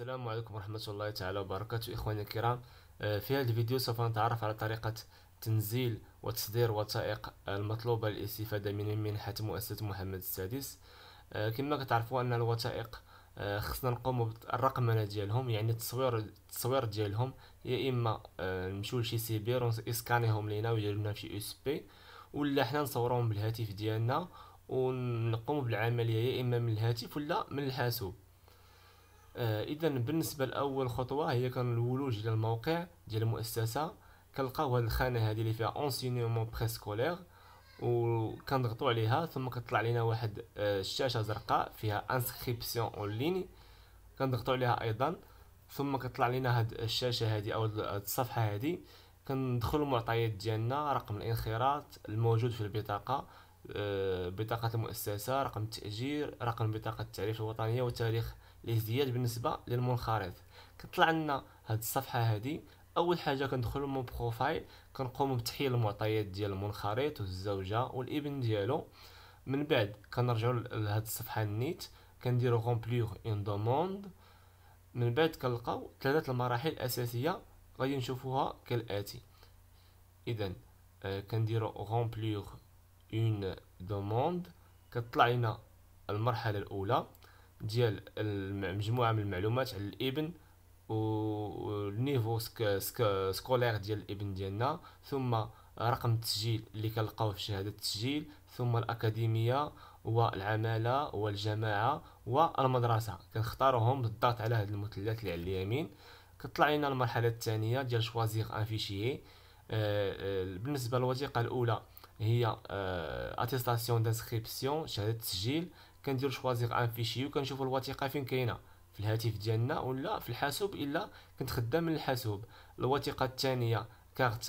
السلام عليكم ورحمة الله تعالى وبركاته إخواني الكرام آه، في هذا الفيديو سوف نتعرف على طريقة تنزيل وتصدير وثائق المطلوبة للاستفادة من منحة مؤسسة محمد السادس آه، كما كتعرفوا أن الوثائق آه، خصنا نقوم بالرقمنة ديالهم يعني التصوير التصوير ديالهم يا إما نمشيو لشي سيبير ونسكانيهم لينا ويجيبو لنا في يو اس بي ولا حنا نصوروهم بالهاتف ديالنا ونقوم بالعملية يا إما من الهاتف ولا من الحاسوب آه، اذا بالنسبه لاول خطوه هي كان الولوج الى الموقع ديال المؤسسه كنلقاو هاد الخانه هادي اللي فيها اونسينيومون بريسكولير وكنضغطوا عليها ثم كطلع لينا واحد الشاشه آه، زرقاء فيها انسكريبسيون اون ليني كنضغطوا عليها ايضا ثم كطلع لينا هاد الشاشه هادي او هاد الصفحه هادي كندخلوا المعطيات ديالنا رقم الانخراط الموجود في البطاقه آه، بطاقه المؤسسه رقم التاجير رقم بطاقه التعريف الوطنيه وتاريخ الازدياد بالنسبه للمنخرط كطلع لنا هاد الصفحه هادي اول حاجه كندخلو من بروفايل كنقوم بتحيل المعطيات ديال المنخرط والزوجه والابن ديالو من بعد كنرجعو لهاد الصفحه النيت كنديرو غومبليغ اون دوموند من بعد كنلقاو ثلاثه المراحل الاساسيه غادي نشوفوها كالاتي اذا آه، كنديرو غومبليغ اون دوموند كطلع لنا المرحله الاولى ديال مجموعه من المعلومات على الابن النيفو سك سك سكولير ديال الابن ديالنا ثم رقم التسجيل اللي كنلقاوه في شهاده التسجيل ثم الاكاديميه والعماله والجماعه والمدرسه كنختاروهم بالضغط على هاد المثلث اللي على اليمين كطلع لنا المرحله الثانيه ديال شوازيغ ان فيشيي بالنسبه للوثيقه الاولى هي اتيستاسيون آه، دانسكريبسيون شهاده التسجيل كندير شوازيغ ان فيشي وكنشوفوا الوثيقه فين كاينه في الهاتف ديالنا ولا في الحاسوب الا كنت خدام من الحاسوب الوثيقه الثانيه كارت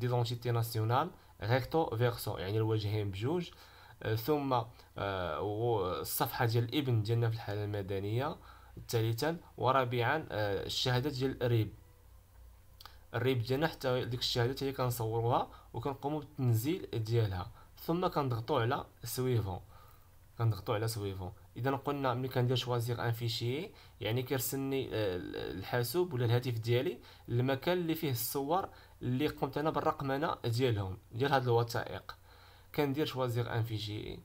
ديزونتيتي ناسيونال ريكتو فيرسو يعني الوجهين بجوج آه، ثم آه، الصفحه ديال الابن ديالنا في الحاله المدنيه ثالثا ورابعا آه، الشهاده ديال الريب الريب ديالنا حتى ديك الشهاده هي كنصوروها وكنقوموا بالتنزيل ديالها ثم كنضغطوا على سويفون كنضغطو على سويفون اذا قلنا ملي كندير شوازيغ ان فيشي يعني كيرسلني آه، الحاسوب ولا الهاتف ديالي المكان اللي فيه الصور اللي قمت انا بالرقمنه ديالهم ديال هاد الوثائق كندير شوازيغ ان فيشي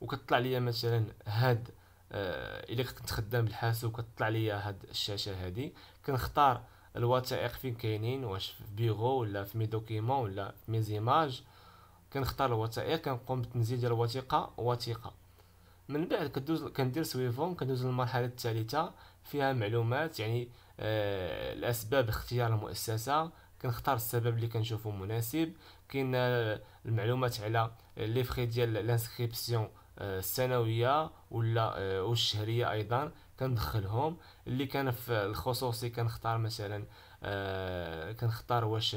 وكتطلع ليا مثلا هاد آه، الا كنت خدام بالحاسوب كطلع ليا هاد الشاشه هادي كنختار الوثائق فين كاينين واش في بيغو ولا في مي دوكيمون ولا في مي زيماج كنختار الوثائق كنقوم بتنزيل ديال الوثيقه وثيقه من بعد كندوز كندير سويفون كندوز للمرحله الثالثه فيها معلومات يعني الاسباب آه، اختيار المؤسسه كنختار السبب اللي كنشوفه مناسب كاين آه، المعلومات على لي فخي ديال لانسكريبسيون آه، السنويه ولا والشهريه ايضا كندخلهم اللي كان في الخصوصي كنختار مثلا كنختار واش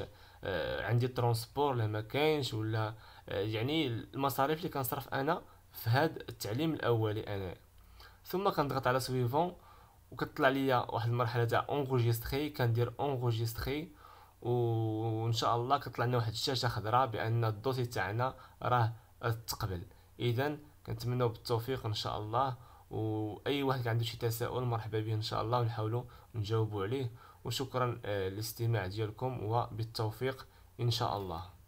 عندي ترونسبور ولا ما كاينش ولا يعني المصاريف اللي كنصرف انا في هذا التعليم الاولي انا ثم كنضغط على سويفون وكتطلع ليا واحد المرحله تاع اونغوجيستري كندير اونغوجيستري وان شاء الله كطلع لنا واحد الشاشه خضراء بان الدوسي تاعنا راه تقبل اذا كنتمنوا بالتوفيق ان شاء الله واي واحد عنده شي تساؤل مرحبا به ان شاء الله ونحاولوا نجاوبوا عليه وشكرا آه، للاستماع ديالكم وبالتوفيق ان شاء الله